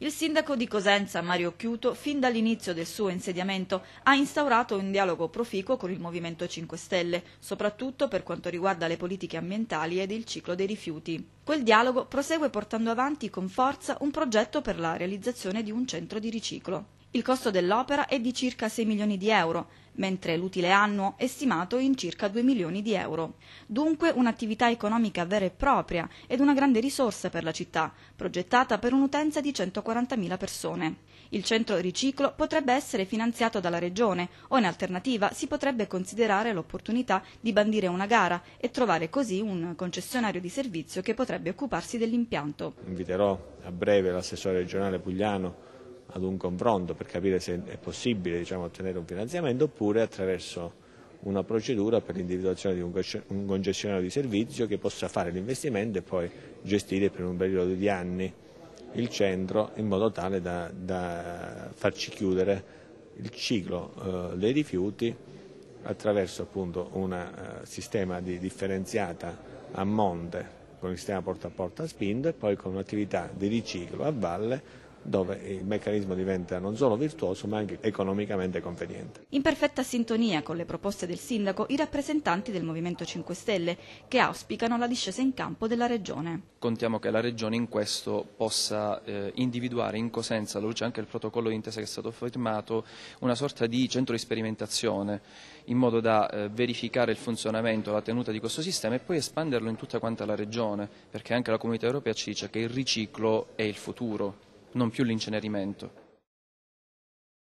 Il sindaco di Cosenza, Mario Chiuto, fin dall'inizio del suo insediamento ha instaurato un dialogo proficuo con il Movimento 5 Stelle, soprattutto per quanto riguarda le politiche ambientali ed il ciclo dei rifiuti. Quel dialogo prosegue portando avanti con forza un progetto per la realizzazione di un centro di riciclo. Il costo dell'opera è di circa 6 milioni di euro, mentre l'utile annuo è stimato in circa 2 milioni di euro. Dunque un'attività economica vera e propria ed una grande risorsa per la città, progettata per un'utenza di 140.000 persone. Il centro riciclo potrebbe essere finanziato dalla Regione o in alternativa si potrebbe considerare l'opportunità di bandire una gara e trovare così un concessionario di servizio che potrebbe occuparsi dell'impianto. Inviterò a breve l'assessore regionale Pugliano ad un confronto per capire se è possibile diciamo, ottenere un finanziamento oppure attraverso una procedura per l'individuazione di un concessionario di servizio che possa fare l'investimento e poi gestire per un periodo di anni il centro in modo tale da, da farci chiudere il ciclo eh, dei rifiuti attraverso un uh, eh, sistema di differenziata a monte con il sistema porta a porta a spinto e poi con un'attività di riciclo a valle dove il meccanismo diventa non solo virtuoso ma anche economicamente conveniente. In perfetta sintonia con le proposte del Sindaco i rappresentanti del Movimento 5 Stelle che auspicano la discesa in campo della Regione. Contiamo che la Regione in questo possa eh, individuare in Cosenza, alla luce anche del protocollo d'intesa che è stato firmato, una sorta di centro di sperimentazione in modo da eh, verificare il funzionamento, la tenuta di questo sistema e poi espanderlo in tutta quanta la Regione perché anche la comunità europea ci dice che il riciclo è il futuro non più l'incenerimento.